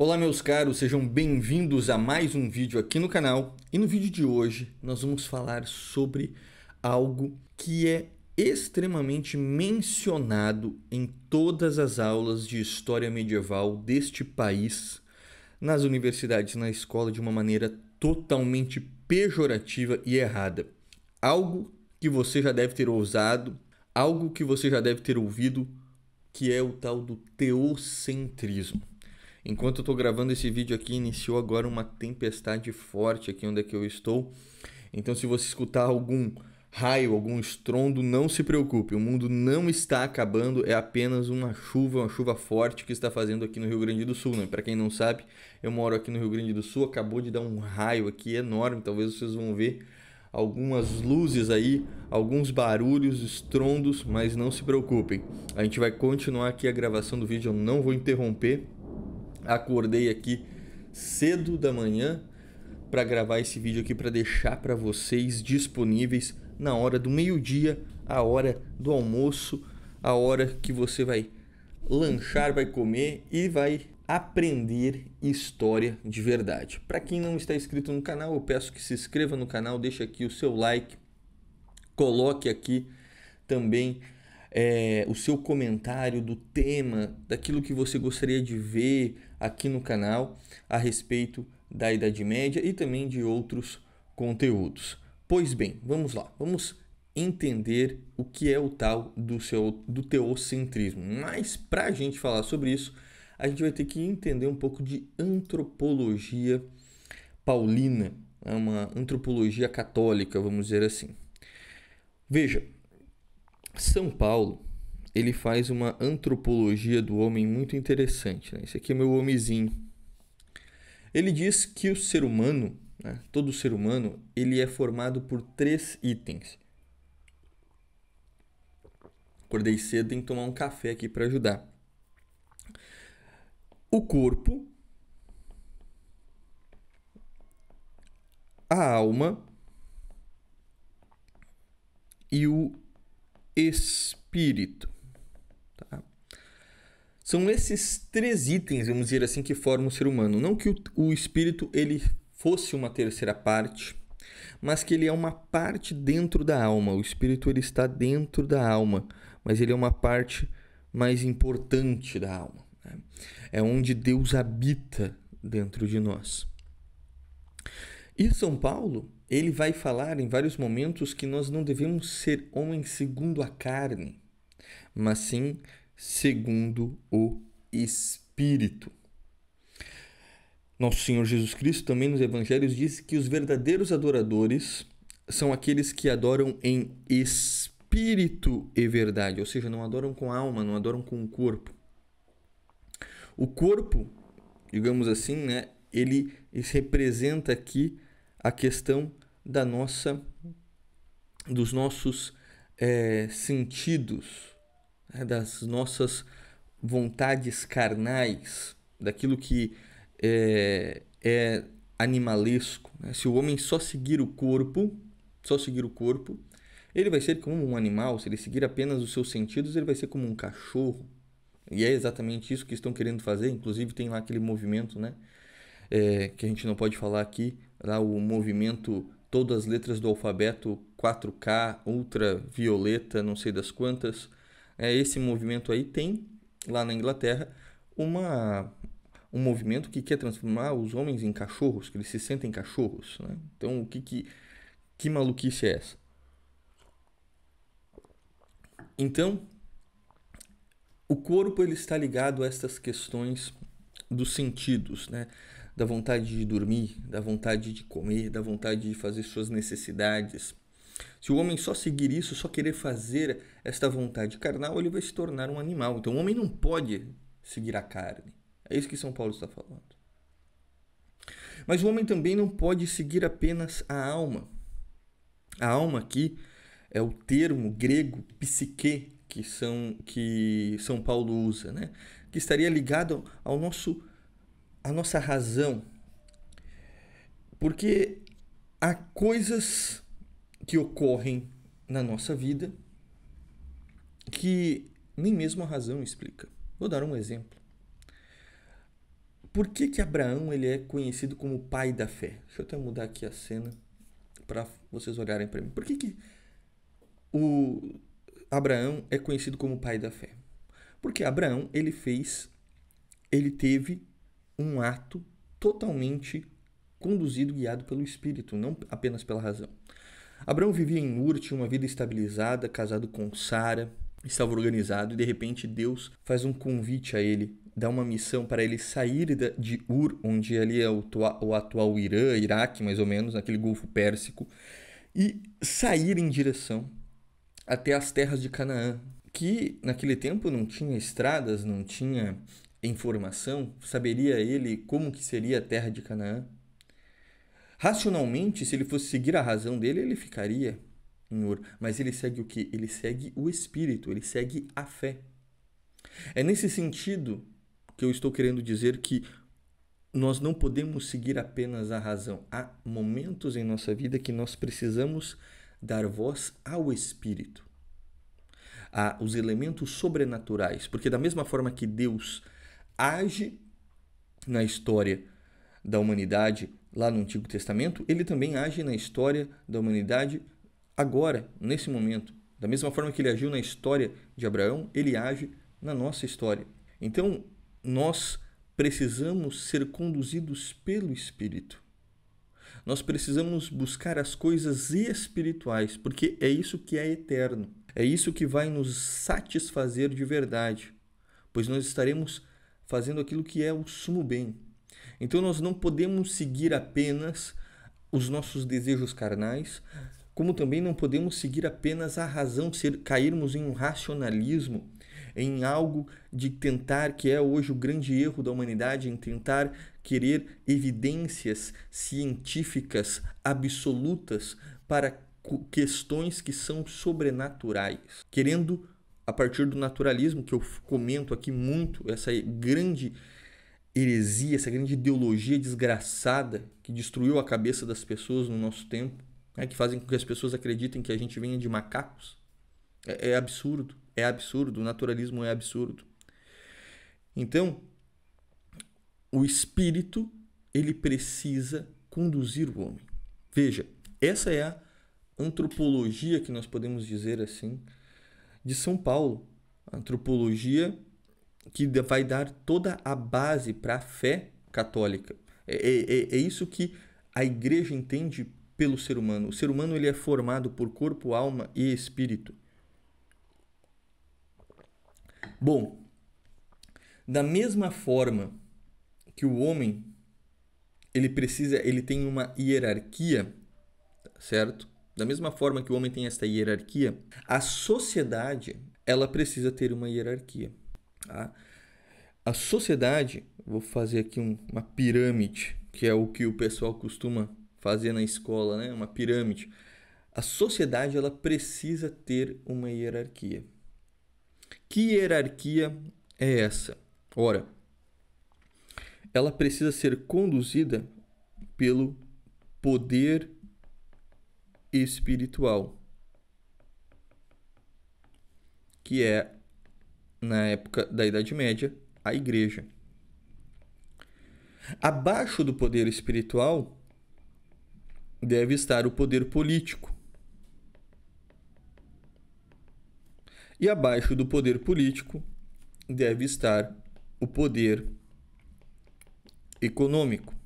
Olá meus caros, sejam bem-vindos a mais um vídeo aqui no canal. E no vídeo de hoje nós vamos falar sobre algo que é extremamente mencionado em todas as aulas de história medieval deste país, nas universidades, na escola de uma maneira totalmente pejorativa e errada. Algo que você já deve ter ousado, algo que você já deve ter ouvido, que é o tal do teocentrismo. Enquanto eu estou gravando esse vídeo aqui, iniciou agora uma tempestade forte aqui onde é que eu estou. Então, se você escutar algum raio, algum estrondo, não se preocupe. O mundo não está acabando, é apenas uma chuva, uma chuva forte que está fazendo aqui no Rio Grande do Sul. Né? Para quem não sabe, eu moro aqui no Rio Grande do Sul, acabou de dar um raio aqui enorme, talvez vocês vão ver algumas luzes aí, alguns barulhos, estrondos, mas não se preocupem. A gente vai continuar aqui a gravação do vídeo, eu não vou interromper. Acordei aqui cedo da manhã para gravar esse vídeo aqui para deixar para vocês disponíveis na hora do meio-dia, a hora do almoço, a hora que você vai lanchar, vai comer e vai aprender história de verdade. Para quem não está inscrito no canal, eu peço que se inscreva no canal, deixe aqui o seu like, coloque aqui também é, o seu comentário do tema, daquilo que você gostaria de ver aqui no canal a respeito da Idade Média e também de outros conteúdos. Pois bem, vamos lá, vamos entender o que é o tal do, seu, do teocentrismo. Mas para a gente falar sobre isso, a gente vai ter que entender um pouco de antropologia paulina, é uma antropologia católica, vamos dizer assim. Veja, são Paulo, ele faz uma antropologia do homem muito interessante. Né? Esse aqui é meu homenzinho. Ele diz que o ser humano, né? todo ser humano, ele é formado por três itens. Acordei cedo, tenho que tomar um café aqui para ajudar. O corpo, a alma e o espírito. Tá? São esses três itens, vamos dizer assim, que formam o ser humano. Não que o, o espírito ele fosse uma terceira parte, mas que ele é uma parte dentro da alma. O espírito ele está dentro da alma, mas ele é uma parte mais importante da alma. Né? É onde Deus habita dentro de nós. E São Paulo, ele vai falar em vários momentos que nós não devemos ser homens segundo a carne, mas sim segundo o Espírito. Nosso Senhor Jesus Cristo também nos Evangelhos diz que os verdadeiros adoradores são aqueles que adoram em espírito e verdade, ou seja, não adoram com alma, não adoram com o corpo. O corpo, digamos assim, né, ele, ele representa aqui a questão da nossa dos nossos é, sentidos, né? das nossas vontades carnais, daquilo que é, é animalesco. Né? Se o homem só seguir o corpo, só seguir o corpo, ele vai ser como um animal. Se ele seguir apenas os seus sentidos, ele vai ser como um cachorro. E é exatamente isso que estão querendo fazer. Inclusive tem lá aquele movimento, né? é, que a gente não pode falar aqui, lá o movimento todas as letras do alfabeto 4K, ultravioleta, não sei das quantas. É, esse movimento aí tem lá na Inglaterra uma um movimento que quer transformar os homens em cachorros, que eles se sentem cachorros. Né? Então, o que, que, que maluquice é essa? Então, o corpo ele está ligado a estas questões dos sentidos, né? da vontade de dormir, da vontade de comer, da vontade de fazer suas necessidades. Se o homem só seguir isso, só querer fazer esta vontade carnal, ele vai se tornar um animal. Então o homem não pode seguir a carne. É isso que São Paulo está falando. Mas o homem também não pode seguir apenas a alma. A alma aqui é o termo grego psique que São, que São Paulo usa, né? que estaria ligado ao nosso a nossa razão, porque há coisas que ocorrem na nossa vida que nem mesmo a razão explica. Vou dar um exemplo. Por que que Abraão ele é conhecido como pai da fé? Deixa eu até mudar aqui a cena para vocês olharem para mim. Por que que o Abraão é conhecido como pai da fé? Porque Abraão ele fez, ele teve um ato totalmente conduzido, guiado pelo espírito, não apenas pela razão. Abraão vivia em Ur, tinha uma vida estabilizada, casado com Sara, estava organizado e de repente Deus faz um convite a ele, dá uma missão para ele sair de Ur, onde ali é o, o atual Irã, Iraque, mais ou menos, naquele Golfo Pérsico, e sair em direção até as terras de Canaã, que naquele tempo não tinha estradas, não tinha informação, saberia ele como que seria a terra de Canaã. Racionalmente, se ele fosse seguir a razão dele, ele ficaria em ouro. Mas ele segue o que? Ele segue o espírito, ele segue a fé. É nesse sentido que eu estou querendo dizer que nós não podemos seguir apenas a razão. Há momentos em nossa vida que nós precisamos dar voz ao espírito, a os elementos sobrenaturais, porque da mesma forma que Deus age na história da humanidade lá no Antigo Testamento, ele também age na história da humanidade agora, nesse momento. Da mesma forma que ele agiu na história de Abraão, ele age na nossa história. Então, nós precisamos ser conduzidos pelo Espírito. Nós precisamos buscar as coisas espirituais, porque é isso que é eterno. É isso que vai nos satisfazer de verdade, pois nós estaremos fazendo aquilo que é o sumo bem. Então nós não podemos seguir apenas os nossos desejos carnais, como também não podemos seguir apenas a razão, ser, cairmos em um racionalismo, em algo de tentar, que é hoje o grande erro da humanidade, em tentar querer evidências científicas absolutas para questões que são sobrenaturais, querendo a partir do naturalismo, que eu comento aqui muito, essa grande heresia, essa grande ideologia desgraçada que destruiu a cabeça das pessoas no nosso tempo, né, que fazem com que as pessoas acreditem que a gente venha de macacos. É, é absurdo, é absurdo, o naturalismo é absurdo. Então, o espírito, ele precisa conduzir o homem. Veja, essa é a antropologia que nós podemos dizer assim, de São Paulo, antropologia que vai dar toda a base para a fé católica. É, é, é, é isso que a igreja entende pelo ser humano. O ser humano ele é formado por corpo, alma e espírito. Bom, da mesma forma que o homem ele precisa, ele tem uma hierarquia, certo? Da mesma forma que o homem tem esta hierarquia, a sociedade ela precisa ter uma hierarquia. Tá? A sociedade, vou fazer aqui um, uma pirâmide, que é o que o pessoal costuma fazer na escola, né? Uma pirâmide. A sociedade ela precisa ter uma hierarquia. Que hierarquia é essa? Ora, ela precisa ser conduzida pelo poder espiritual, que é, na época da Idade Média, a Igreja. Abaixo do poder espiritual deve estar o poder político. E abaixo do poder político deve estar o poder econômico.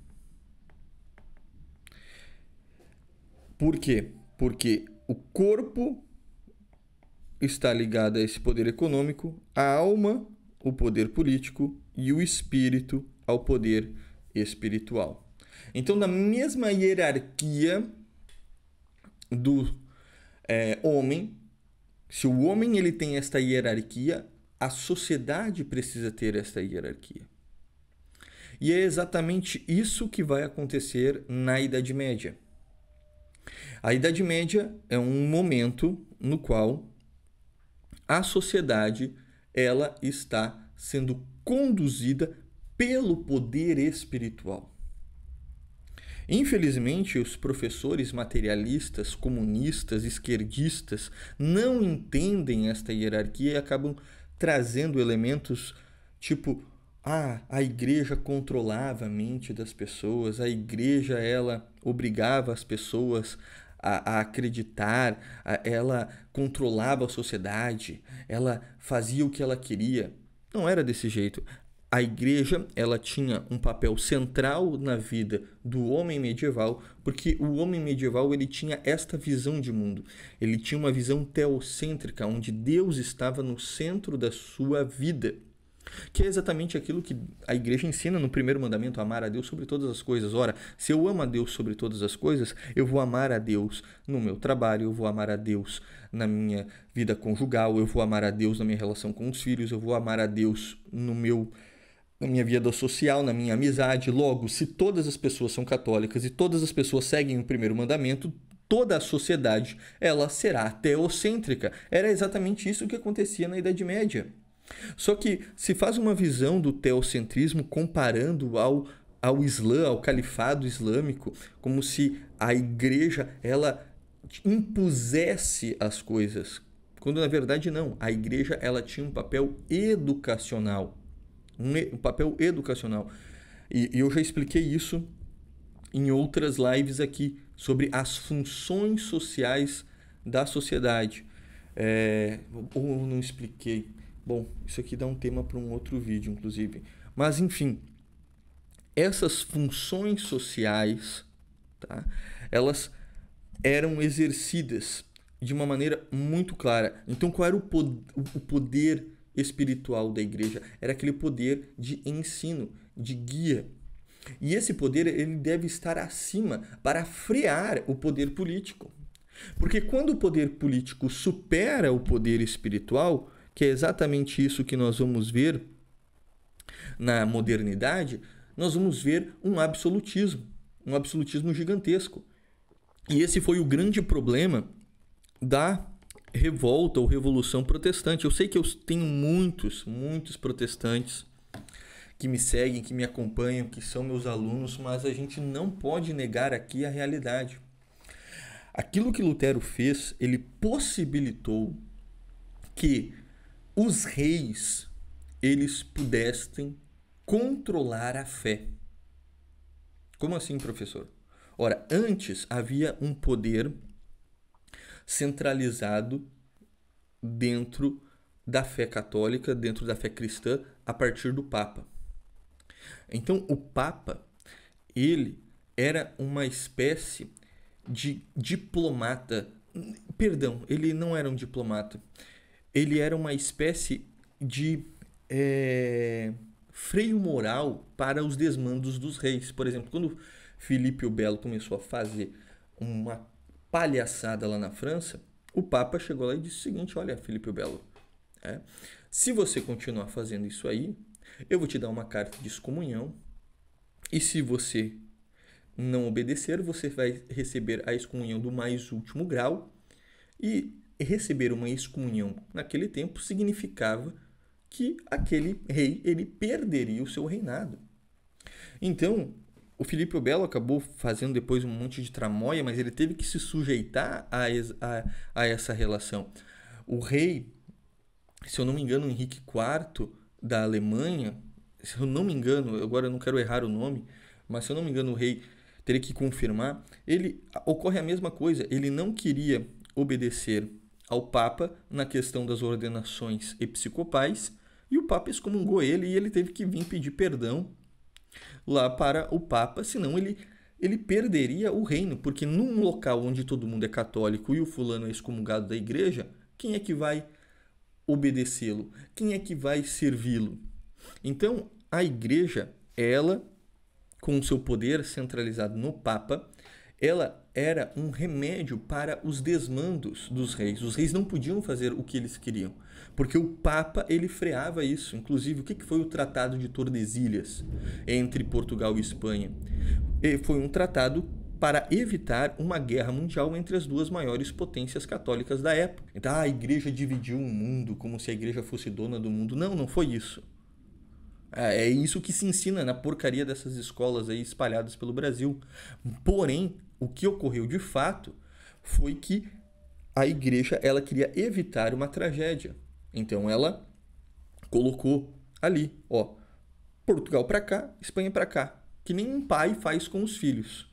Por quê? Porque o corpo está ligado a esse poder econômico, a alma, o poder político e o espírito ao poder espiritual. Então, na mesma hierarquia do é, homem, se o homem ele tem esta hierarquia, a sociedade precisa ter esta hierarquia. E é exatamente isso que vai acontecer na Idade Média. A Idade Média é um momento no qual a sociedade ela está sendo conduzida pelo poder espiritual. Infelizmente, os professores materialistas, comunistas, esquerdistas não entendem esta hierarquia e acabam trazendo elementos tipo ah, a igreja controlava a mente das pessoas, a igreja ela obrigava as pessoas a, a acreditar, a, ela controlava a sociedade, ela fazia o que ela queria. Não era desse jeito. A igreja ela tinha um papel central na vida do homem medieval, porque o homem medieval ele tinha esta visão de mundo. Ele tinha uma visão teocêntrica, onde Deus estava no centro da sua vida. Que é exatamente aquilo que a igreja ensina no primeiro mandamento: amar a Deus sobre todas as coisas. Ora, se eu amo a Deus sobre todas as coisas, eu vou amar a Deus no meu trabalho, eu vou amar a Deus na minha vida conjugal, eu vou amar a Deus na minha relação com os filhos, eu vou amar a Deus no meu na minha vida social, na minha amizade. Logo, se todas as pessoas são católicas e todas as pessoas seguem o primeiro mandamento, toda a sociedade ela será teocêntrica. Era exatamente isso que acontecia na Idade Média. Só que se faz uma visão do teocentrismo comparando ao ao Islã, ao califado islâmico, como se a igreja ela impusesse as coisas, quando na verdade não. A igreja ela tinha um papel educacional, um, um papel educacional. E, e eu já expliquei isso em outras lives aqui sobre as funções sociais da sociedade. É, ou não expliquei. Bom, isso aqui dá um tema para um outro vídeo, inclusive. Mas, enfim, essas funções sociais, tá? elas eram exercidas de uma maneira muito clara. Então, qual era o, pod o poder espiritual da igreja? Era aquele poder de ensino, de guia. E esse poder ele deve estar acima para frear o poder político. Porque quando o poder político supera o poder espiritual, que é exatamente isso que nós vamos ver na modernidade, nós vamos ver um absolutismo, um absolutismo gigantesco. E esse foi o grande problema da revolta ou revolução protestante. Eu sei que eu tenho muitos, muitos protestantes que me seguem, que me acompanham, que são meus alunos, mas a gente não pode negar aqui a realidade. Aquilo que Lutero fez, ele possibilitou que os reis eles pudessem controlar a fé. Como assim, professor? Ora, antes havia um poder centralizado dentro da fé católica, dentro da fé cristã, a partir do Papa. Então, o Papa, ele era uma espécie de diplomata. Perdão, ele não era um diplomata ele era uma espécie de é, freio moral para os desmandos dos reis. Por exemplo, quando Filipe o Belo começou a fazer uma palhaçada lá na França, o Papa chegou lá e disse o seguinte: Olha, Filipe o Belo, é, se você continuar fazendo isso aí, eu vou te dar uma carta de excomunhão, e se você não obedecer, você vai receber a excomunhão do mais último grau. E receber uma excomunhão naquele tempo significava que aquele rei ele perderia o seu reinado. Então, o Filipe o Belo acabou fazendo depois um monte de tramóia, mas ele teve que se sujeitar a, a, a essa relação. O rei, se eu não me engano, Henrique IV da Alemanha, se eu não me engano, agora eu não quero errar o nome, mas se eu não me engano, o rei teria que confirmar, ele ocorre a mesma coisa, ele não queria obedecer ao Papa na questão das ordenações episcopais e o Papa excomungou ele e ele teve que vir pedir perdão lá para o Papa, senão ele, ele perderia o reino, porque num local onde todo mundo é católico e o fulano é excomungado da igreja, quem é que vai obedecê-lo? Quem é que vai servi-lo? Então, a igreja, ela, com o seu poder centralizado no Papa, ela era um remédio para os desmandos dos reis. Os reis não podiam fazer o que eles queriam, porque o Papa ele freava isso. Inclusive, o que foi o Tratado de Tordesilhas entre Portugal e Espanha? E foi um tratado para evitar uma guerra mundial entre as duas maiores potências católicas da época. Então, ah, a igreja dividiu o mundo como se a igreja fosse dona do mundo. Não, não foi isso. É, é isso que se ensina na porcaria dessas escolas aí espalhadas pelo Brasil. Porém, o que ocorreu de fato foi que a igreja ela queria evitar uma tragédia. Então ela colocou ali, ó, Portugal para cá, Espanha para cá, que nem um pai faz com os filhos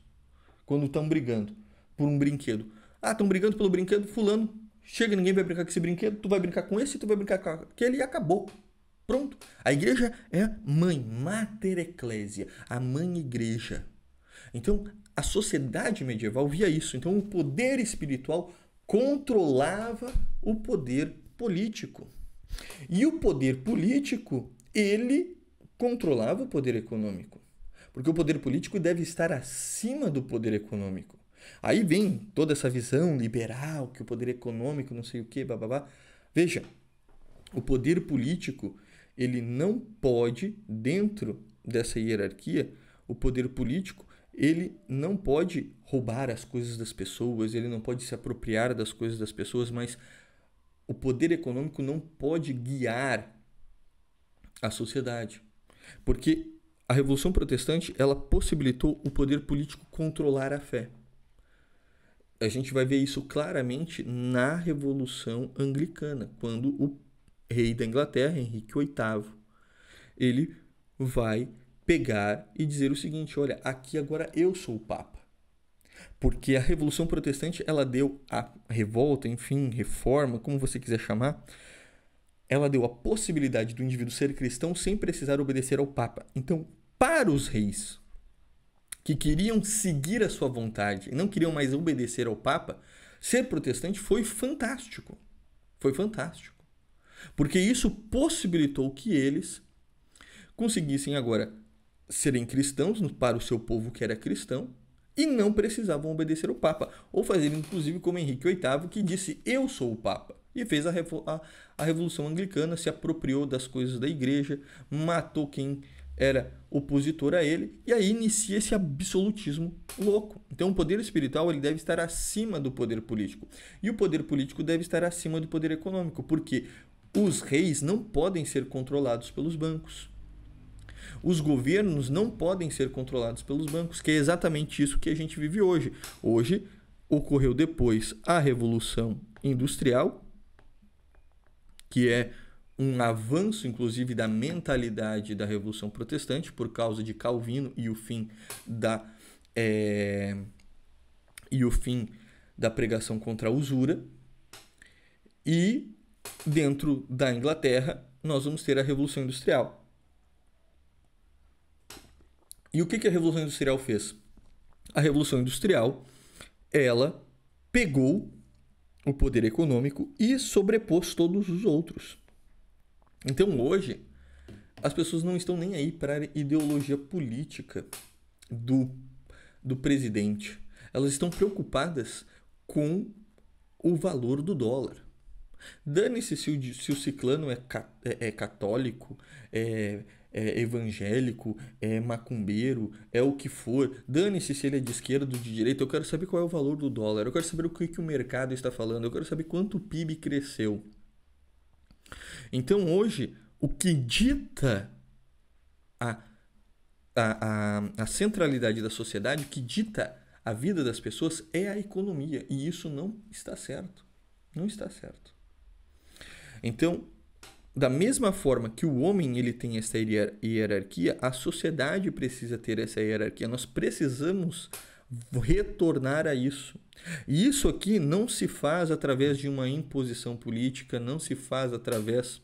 quando estão brigando por um brinquedo. Ah, estão brigando pelo brinquedo fulano. Chega, ninguém vai brincar com esse brinquedo, tu vai brincar com esse, tu vai brincar com aquele e acabou. Pronto. A igreja é mãe, mater ecclesia, a mãe igreja. Então, a sociedade medieval via isso. Então, o poder espiritual controlava o poder político. E o poder político, ele controlava o poder econômico. Porque o poder político deve estar acima do poder econômico. Aí vem toda essa visão liberal, que o poder econômico, não sei o que, bababá. Veja, o poder político, ele não pode, dentro dessa hierarquia, o poder político ele não pode roubar as coisas das pessoas, ele não pode se apropriar das coisas das pessoas, mas o poder econômico não pode guiar a sociedade. Porque a Revolução Protestante, ela possibilitou o poder político controlar a fé. A gente vai ver isso claramente na Revolução Anglicana, quando o rei da Inglaterra, Henrique VIII, ele vai pegar e dizer o seguinte: olha, aqui agora eu sou o Papa. Porque a Revolução Protestante, ela deu a revolta, enfim, reforma, como você quiser chamar, ela deu a possibilidade do indivíduo ser cristão sem precisar obedecer ao Papa. Então, para os reis que queriam seguir a sua vontade e não queriam mais obedecer ao Papa, ser protestante foi fantástico. Foi fantástico. Porque isso possibilitou que eles conseguissem agora serem cristãos para o seu povo que era cristão e não precisavam obedecer ao Papa, ou fazer inclusive como Henrique VIII, que disse: Eu sou o Papa. E fez a, revo a, a Revolução Anglicana, se apropriou das coisas da igreja, matou quem era opositor a ele, e aí inicia esse absolutismo louco. Então o poder espiritual ele deve estar acima do poder político. E o poder político deve estar acima do poder econômico, porque os reis não podem ser controlados pelos bancos. Os governos não podem ser controlados pelos bancos, que é exatamente isso que a gente vive hoje. Hoje ocorreu depois a Revolução Industrial, que é um avanço, inclusive, da mentalidade da Revolução Protestante por causa de Calvino e o fim da é, e o fim da pregação contra a usura. E dentro da Inglaterra nós vamos ter a Revolução Industrial. E o que, que a Revolução Industrial fez? A Revolução Industrial, ela pegou o poder econômico e sobrepôs todos os outros. Então hoje, as pessoas não estão nem aí para a ideologia política do, do presidente. Elas estão preocupadas com o valor do dólar. Dane-se se o, se o ciclano é, ca, é, é católico, é, é evangélico, é macumbeiro, é o que for, dane-se se ele é de esquerda ou de direita, eu quero saber qual é o valor do dólar, eu quero saber o que, que o mercado está falando, eu quero saber quanto o PIB cresceu. Então hoje, o que dita a, a, a, a centralidade da sociedade, o que dita a vida das pessoas é a economia, e isso não está certo. Não está certo. Então, da mesma forma que o homem ele tem essa hierarquia, a sociedade precisa ter essa hierarquia. Nós precisamos retornar a isso. E isso aqui não se faz através de uma imposição política, não se faz através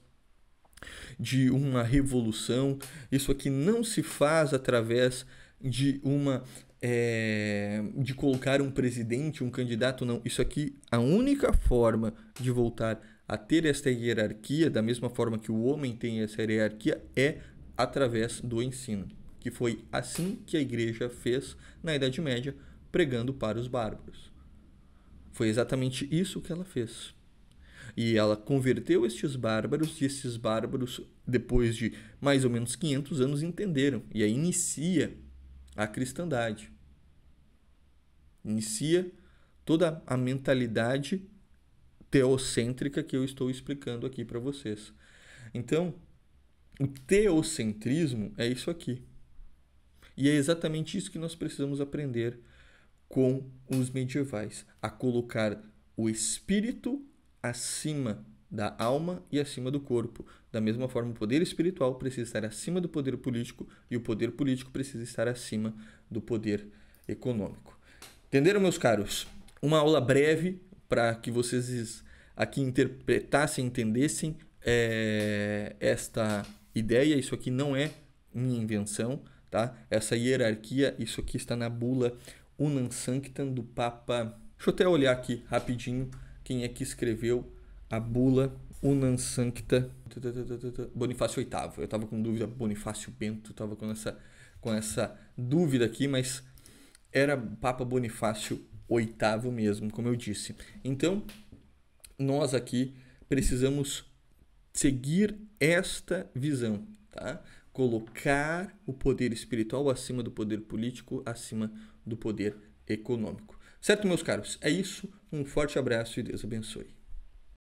de uma revolução, isso aqui não se faz através de uma é, de colocar um presidente, um candidato, não. Isso aqui, a única forma de voltar a ter esta hierarquia, da mesma forma que o homem tem essa hierarquia, é através do ensino, que foi assim que a igreja fez na Idade Média, pregando para os bárbaros. Foi exatamente isso que ela fez. E ela converteu estes bárbaros, e esses bárbaros, depois de mais ou menos 500 anos, entenderam. E aí inicia a cristandade. Inicia toda a mentalidade teocêntrica que eu estou explicando aqui para vocês. Então, o teocentrismo é isso aqui. E é exatamente isso que nós precisamos aprender com os medievais, a colocar o espírito acima da alma e acima do corpo. Da mesma forma, o poder espiritual precisa estar acima do poder político e o poder político precisa estar acima do poder econômico. Entenderam, meus caros? Uma aula breve para que vocês a interpretassem, entendessem é, esta ideia. Isso aqui não é minha invenção, tá? Essa hierarquia, isso aqui está na bula Unam Sanctam do Papa. Deixa eu até olhar aqui rapidinho quem é que escreveu a bula Unam Sancta Bonifácio VIII. Eu estava com dúvida Bonifácio Bento, estava com essa com essa dúvida aqui, mas era Papa Bonifácio VIII mesmo, como eu disse. Então, nós aqui precisamos seguir esta visão, tá? Colocar o poder espiritual acima do poder político, acima do poder econômico. Certo, meus caros? É isso. Um forte abraço e Deus abençoe.